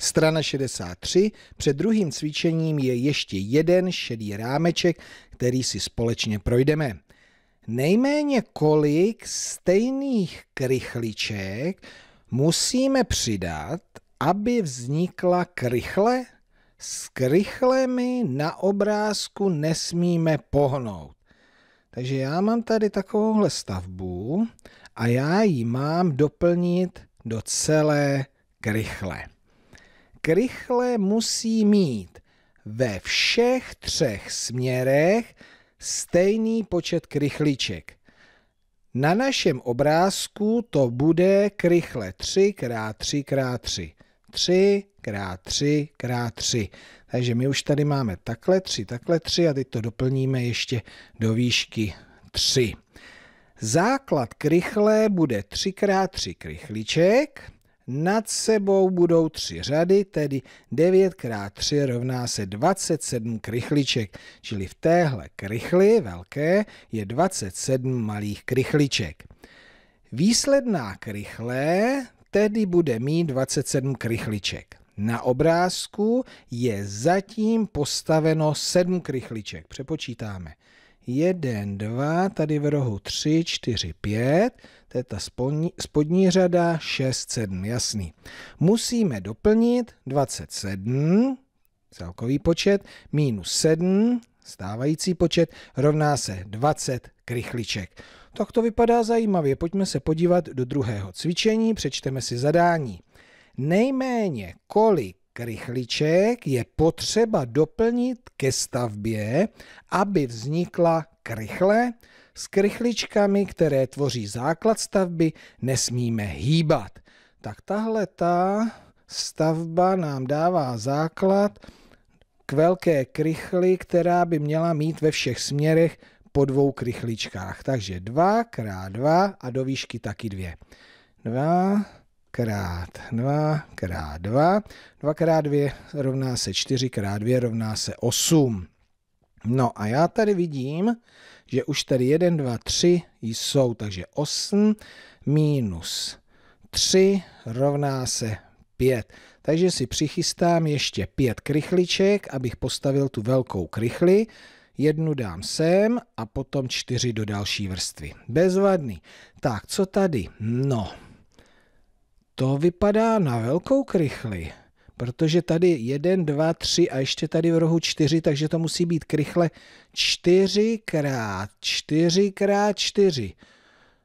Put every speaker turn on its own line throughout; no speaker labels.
Strana 63, před druhým cvičením je ještě jeden šedý rámeček, který si společně projdeme. Nejméně kolik stejných krychliček musíme přidat, aby vznikla krychle? S krychlemi na obrázku nesmíme pohnout. Takže já mám tady takovouhle stavbu a já ji mám doplnit do celé krychle krychle musí mít ve všech třech směrech stejný počet krychliček. Na našem obrázku to bude krychle 3 x 3 x 3. 3 x 3 x 3. Takže my už tady máme takhle 3, takhle 3 a teď to doplníme ještě do výšky 3. Základ krychle bude 3 x 3 krychliček. Nad sebou budou tři řady, tedy 9 x 3 rovná se 27 krychliček, čili v téhle krychli velké je 27 malých krychliček. Výsledná krychle tedy bude mít 27 krychliček. Na obrázku je zatím postaveno sedm krychliček. Přepočítáme. Jeden, dva, tady v rohu tři, čtyři, pět. to je ta spodní, spodní řada šest, sedm. jasný. Musíme doplnit 27, celkový počet, minus sedm. stávající počet, rovná se 20 krychliček. Tak to vypadá zajímavě, pojďme se podívat do druhého cvičení, přečteme si zadání nejméně kolik krychliček je potřeba doplnit ke stavbě, aby vznikla krychle. S krychličkami, které tvoří základ stavby, nesmíme hýbat. Tak tahle ta stavba nám dává základ k velké krychli, která by měla mít ve všech směrech po dvou krychličkách. Takže 2 krát 2 a do výšky taky dvě. 2 krát 2 krát 2. 2 krát 2 rovná se 4 krát 2 rovná se 8. No a já tady vidím, že už tady 1, 2, 3 jsou, takže 8 minus 3 rovná se 5. Takže si přichystám ještě 5 krychliček, abych postavil tu velkou krychli. Jednu dám sem a potom čtyři do další vrstvy. Bezvadný. Tak, co tady? No, to vypadá na velkou krychli, protože tady jeden, dva, tři a ještě tady v rohu čtyři, takže to musí být krychle čtyřikrát, čtyřikrát čtyři.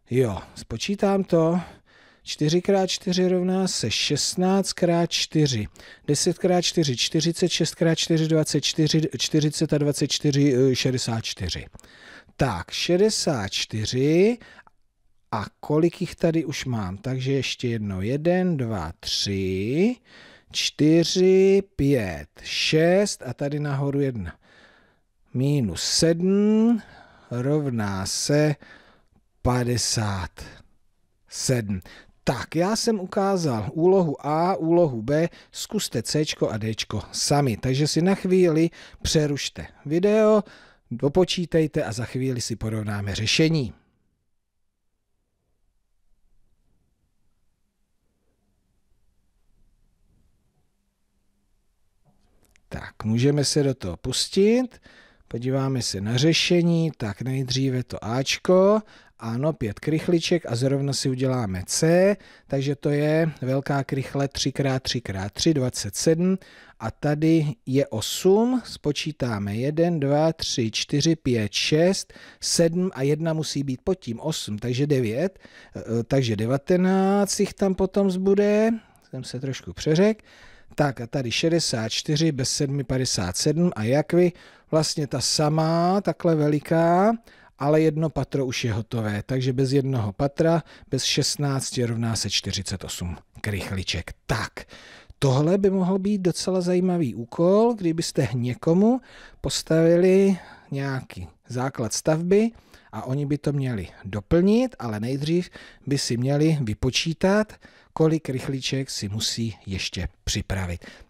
Jo, spočítám to. 4x4 rovná se 16x4, 10x4, 46x4, 24, 40 a 24, 64. Eh, tak, 64 a kolik jich tady už mám? Takže ještě jedno, jeden, dva, tři, čtyři, pět, šest a tady nahoru jedna. Minus sedm rovná se 57. Tak, já jsem ukázal úlohu A, úlohu B, zkuste C a D sami. Takže si na chvíli přerušte video, dopočítejte a za chvíli si porovnáme řešení. Tak, můžeme se do toho pustit. Podíváme se na řešení, tak nejdříve to Ačko, ano, pět krychliček a zrovna si uděláme C, takže to je velká krychle 3x3x3, 27 a tady je 8, spočítáme 1, 2, 3, 4, 5, 6, 7 a 1 musí být pod tím 8, takže 9, eh, eh, takže 19 jich tam potom zbude, jsem se trošku přeřekl, tak a tady 64 bez 7 57 a jak vy? vlastně ta samá, takhle veliká, ale jedno patro už je hotové, takže bez jednoho patra, bez 16 rovná se 48 krychliček. Tak, tohle by mohl být docela zajímavý úkol, kdybyste někomu postavili nějaký základ stavby a oni by to měli doplnit, ale nejdřív by si měli vypočítat, kolik rychlíček si musí ještě připravit.